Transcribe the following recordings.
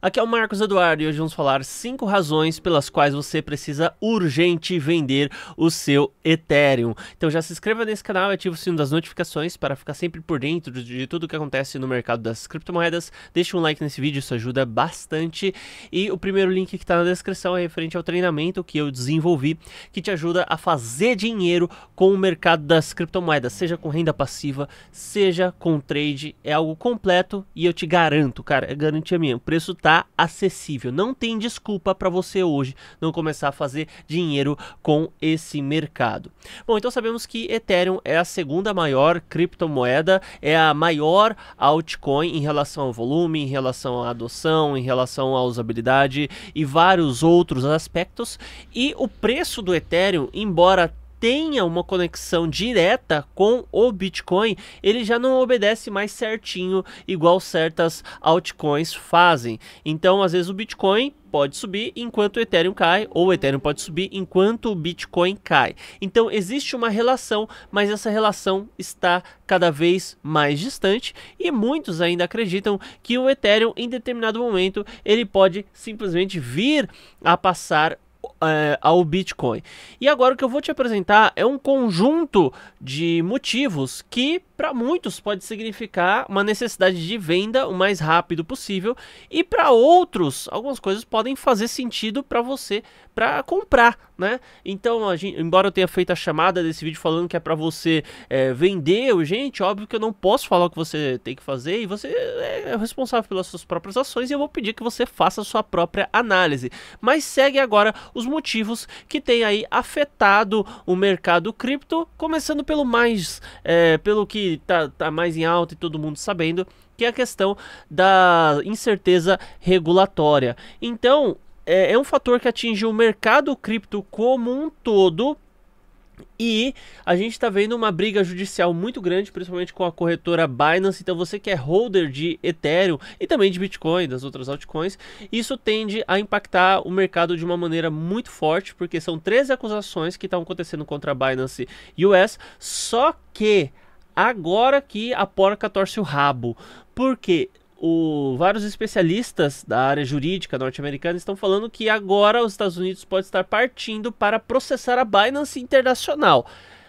Aqui é o Marcos Eduardo e hoje vamos falar 5 razões pelas quais você precisa urgente vender o seu Ethereum. Então já se inscreva nesse canal e ative o sino das notificações para ficar sempre por dentro de tudo o que acontece no mercado das criptomoedas. Deixe um like nesse vídeo, isso ajuda bastante. E o primeiro link que está na descrição é referente ao treinamento que eu desenvolvi, que te ajuda a fazer dinheiro com o mercado das criptomoedas, seja com renda passiva, seja com trade. É algo completo e eu te garanto, cara, é garantia minha. O preço está está acessível. Não tem desculpa para você hoje não começar a fazer dinheiro com esse mercado. Bom, então sabemos que Ethereum é a segunda maior criptomoeda, é a maior altcoin em relação ao volume, em relação à adoção, em relação à usabilidade e vários outros aspectos. E o preço do Ethereum, embora tenha uma conexão direta com o Bitcoin, ele já não obedece mais certinho, igual certas altcoins fazem. Então, às vezes, o Bitcoin pode subir enquanto o Ethereum cai, ou o Ethereum pode subir enquanto o Bitcoin cai. Então existe uma relação, mas essa relação está cada vez mais distante e muitos ainda acreditam que o Ethereum em determinado momento ele pode simplesmente vir a passar é, ao Bitcoin. E agora o que eu vou te apresentar é um conjunto de motivos que para muitos pode significar uma necessidade de venda o mais rápido possível e para outros algumas coisas podem fazer sentido para você para comprar, né? Então, gente, embora eu tenha feito a chamada desse vídeo falando que é para você é, vender, gente, óbvio que eu não posso falar o que você tem que fazer e você é, é responsável pelas suas próprias ações e eu vou pedir que você faça a sua própria análise. Mas segue agora os motivos que tem aí afetado o mercado cripto, começando pelo mais, é, pelo que que tá, tá mais em alta e todo mundo sabendo, que é a questão da incerteza regulatória. Então, é, é um fator que atinge o mercado cripto como um todo, e a gente está vendo uma briga judicial muito grande, principalmente com a corretora Binance. Então, você que é holder de Ethereum e também de Bitcoin, das outras altcoins, isso tende a impactar o mercado de uma maneira muito forte, porque são três acusações que estão acontecendo contra a Binance US. Só que agora que a porca torce o rabo. Porque o, vários especialistas da área jurídica norte-americana estão falando que agora os Estados Unidos pode estar partindo para processar a Binance Internacional.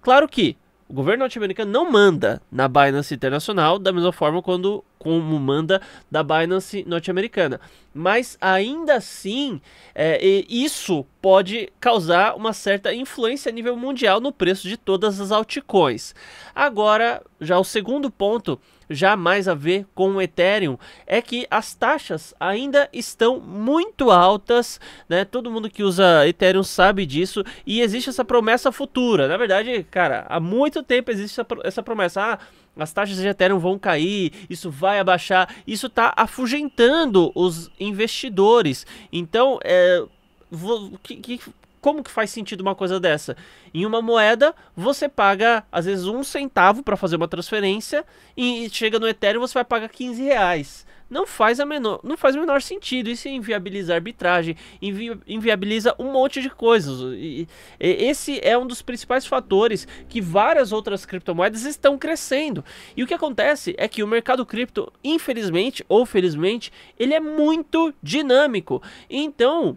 Claro que o governo norte-americano não manda na Binance Internacional, da mesma forma quando como manda da Binance norte-americana. Mas ainda assim, é, isso pode causar uma certa influência a nível mundial no preço de todas as altcoins. Agora, já o segundo ponto, já mais a ver com o Ethereum, é que as taxas ainda estão muito altas, né? Todo mundo que usa Ethereum sabe disso e existe essa promessa futura. Na verdade, cara, há muito tempo existe essa promessa. Ah, as taxas de Ethereum vão cair, isso vai abaixar, isso está afugentando os investidores. Então, é, vou, que, que, como que faz sentido uma coisa dessa? Em uma moeda, você paga, às vezes, um centavo para fazer uma transferência e chega no Ethereum, você vai pagar 15 reais não faz, a menor, não faz o menor sentido. Isso inviabiliza a arbitragem, invi, inviabiliza um monte de coisas. E, e, esse é um dos principais fatores que várias outras criptomoedas estão crescendo. E o que acontece é que o mercado cripto, infelizmente ou felizmente, ele é muito dinâmico. Então,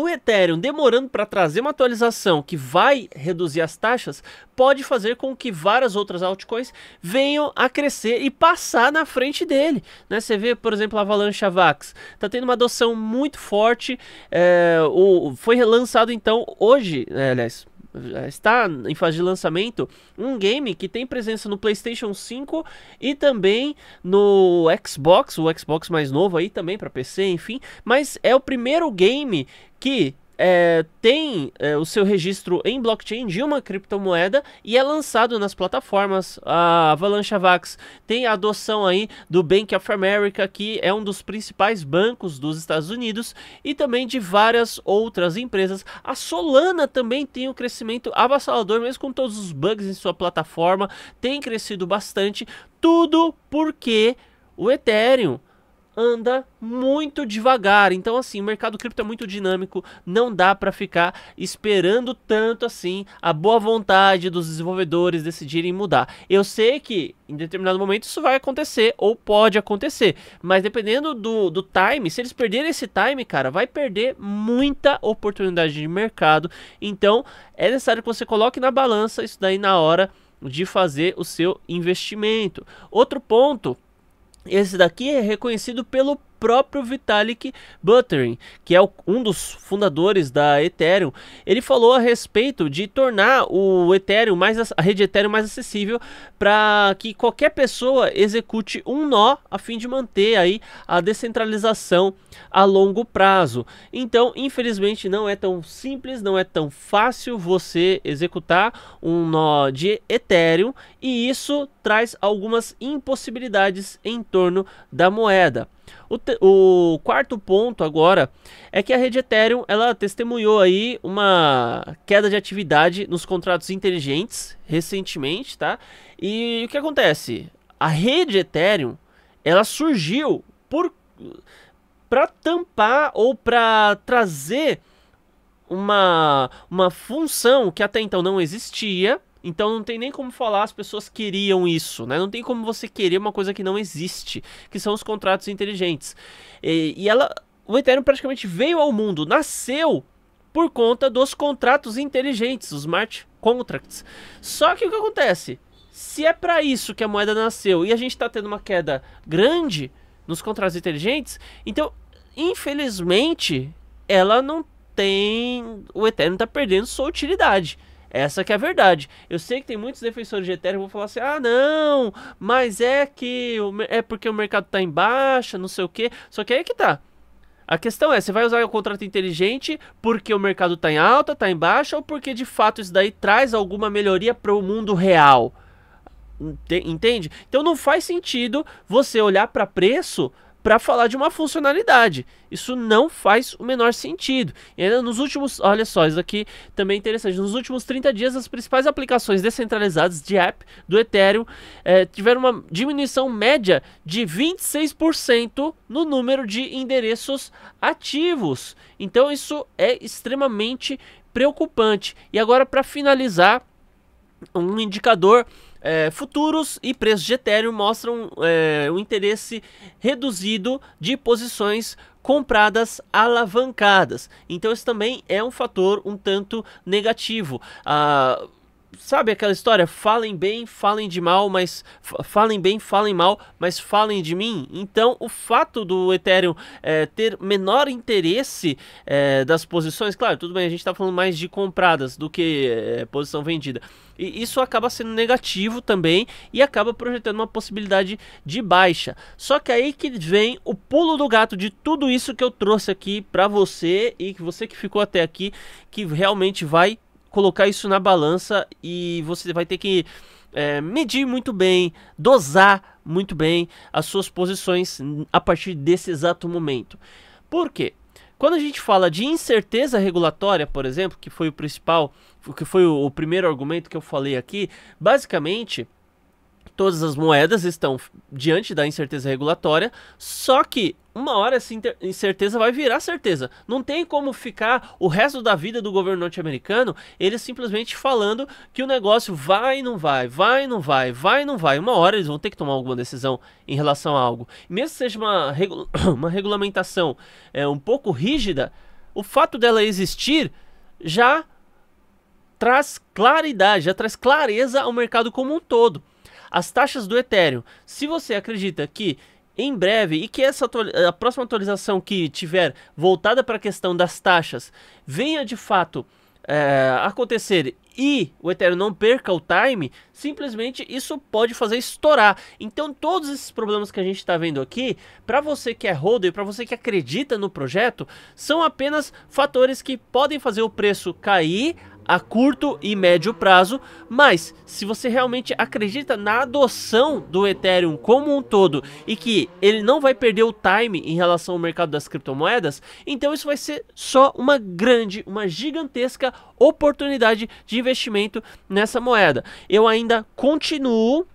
o Ethereum demorando para trazer uma atualização que vai reduzir as taxas pode fazer com que várias outras altcoins venham a crescer e passar na frente dele. Né? Você vê, por exemplo, a Avalanche Avax está tendo uma adoção muito forte. É, o, foi lançado então hoje, é, aliás, está em fase de lançamento um game que tem presença no PlayStation 5 e também no Xbox, o Xbox mais novo aí também para PC, enfim, mas é o primeiro game que é, tem é, o seu registro em blockchain de uma criptomoeda e é lançado nas plataformas. A Avalanche Avax tem a adoção aí do Bank of America, que é um dos principais bancos dos Estados Unidos, e também de várias outras empresas. A Solana também tem um crescimento avassalador, mesmo com todos os bugs em sua plataforma, tem crescido bastante. Tudo porque o Ethereum anda muito devagar. Então, assim, o mercado cripto é muito dinâmico, não dá para ficar esperando tanto assim a boa vontade dos desenvolvedores decidirem mudar. Eu sei que em determinado momento isso vai acontecer ou pode acontecer, mas dependendo do, do time, se eles perderem esse time, cara, vai perder muita oportunidade de mercado. Então, é necessário que você coloque na balança isso daí na hora de fazer o seu investimento. Outro ponto esse daqui é reconhecido pelo próprio Vitalik Buterin, que é um dos fundadores da Ethereum, ele falou a respeito de tornar o Ethereum mais a rede Ethereum mais acessível para que qualquer pessoa execute um nó a fim de manter aí a descentralização a longo prazo. Então, infelizmente não é tão simples, não é tão fácil você executar um nó de Ethereum e isso traz algumas impossibilidades em torno da moeda. O, te, o quarto ponto agora é que a rede Ethereum ela testemunhou aí uma queda de atividade nos contratos inteligentes recentemente, tá? E o que acontece? A rede Ethereum ela surgiu por para tampar ou para trazer uma, uma função que até então não existia então não tem nem como falar as pessoas queriam isso, né? Não tem como você querer uma coisa que não existe, que são os contratos inteligentes. E, e ela, o Ethereum praticamente veio ao mundo, nasceu por conta dos contratos inteligentes, os smart contracts. Só que o que acontece? Se é para isso que a moeda nasceu e a gente está tendo uma queda grande nos contratos inteligentes, então infelizmente ela não tem. O Ethereum está perdendo sua utilidade. Essa que é a verdade. Eu sei que tem muitos defensores de Ethereum que vão falar assim: ah, não, mas é que o, é porque o mercado está em baixa, não sei o quê. Só que aí é que tá. A questão é, você vai usar o contrato inteligente porque o mercado está em alta, está em baixa, ou porque de fato isso daí traz alguma melhoria para o mundo real? Entende? Então não faz sentido você olhar para preço para falar de uma funcionalidade. Isso não faz o menor sentido. E ainda nos últimos, olha só, isso aqui também é interessante. Nos últimos 30 dias, as principais aplicações descentralizadas de app do Ethereum eh, tiveram uma diminuição média de 26% no número de endereços ativos. Então isso é extremamente preocupante. E agora para finalizar, um indicador é, futuros e preços de Ethereum mostram é, um interesse reduzido de posições compradas alavancadas. Então, isso também é um fator um tanto negativo. Ah, sabe aquela história? Falem bem, falem de mal, mas falem bem, falem mal, mas falem de mim. Então, o fato do Ethereum é, ter menor interesse é, das posições, claro, tudo bem, a gente está falando mais de compradas do que é, posição vendida. E isso acaba sendo negativo também e acaba projetando uma possibilidade de baixa. Só que aí que vem o pulo do gato de tudo isso que eu trouxe aqui para você e que você que ficou até aqui, que realmente vai colocar isso na balança e você vai ter que é, medir muito bem, dosar muito bem as suas posições a partir desse exato momento. Por quê? Quando a gente fala de incerteza regulatória, por exemplo, que foi o principal, que foi o, o primeiro argumento que eu falei aqui, basicamente todas as moedas estão diante da incerteza regulatória, só que uma hora essa incerteza vai virar certeza. Não tem como ficar o resto da vida do governo norte-americano eles simplesmente falando que o negócio vai e não vai, vai e não vai, vai e não vai. Uma hora eles vão ter que tomar alguma decisão em relação a algo. Mesmo que seja uma, regu uma regulamentação é, um pouco rígida, o fato dela existir já traz claridade, já traz clareza ao mercado como um todo. As taxas do Ethereum. Se você acredita que em breve e que essa a próxima atualização que tiver voltada para a questão das taxas venha de fato é, acontecer e o Ethereum não perca o time, simplesmente isso pode fazer estourar. Então todos esses problemas que a gente está vendo aqui, para você que é holder, para você que acredita no projeto, são apenas fatores que podem fazer o preço cair a curto e médio prazo, mas se você realmente acredita na adoção do Ethereum como um todo e que ele não vai perder o time em relação ao mercado das criptomoedas, então isso vai ser só uma grande, uma gigantesca oportunidade de investimento nessa moeda. Eu ainda continuo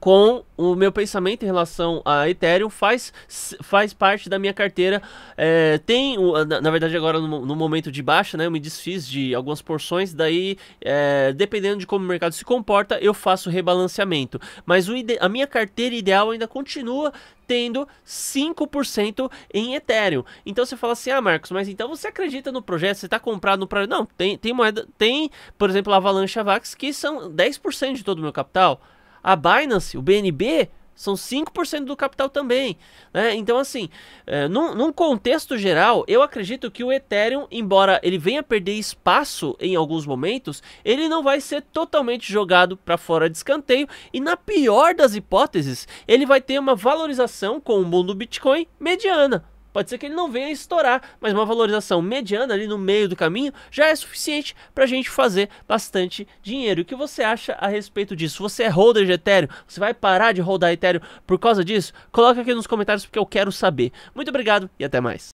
com o meu pensamento em relação a Ethereum faz, faz parte da minha carteira. É, tem, na verdade, agora no, no, momento de baixa, né, eu me desfiz de algumas porções, daí, é, dependendo de como o mercado se comporta, eu faço rebalanceamento. Mas o, a minha carteira ideal ainda continua tendo 5% em Ethereum. Então você fala assim: ah, Marcos, mas então você acredita no projeto? Você está comprado no projeto? Não, tem, tem moeda, tem, por exemplo, a Avalanche Avax, que são 10% de todo o meu capital. A Binance, o BNB, são 5% do capital também. Né? Então, assim, é, num, num, contexto geral, eu acredito que o Ethereum, embora ele venha perder espaço em alguns momentos, ele não vai ser totalmente jogado para fora de escanteio. E na pior das hipóteses, ele vai ter uma valorização com o mundo Bitcoin mediana. Pode ser que ele não venha a estourar, mas uma valorização mediana ali no meio do caminho já é suficiente para a gente fazer bastante dinheiro. O que você acha a respeito disso? Você é holder de Ethereum? Você vai parar de rodar Ethereum por causa disso? Coloca aqui nos comentários porque eu quero saber. Muito obrigado e até mais.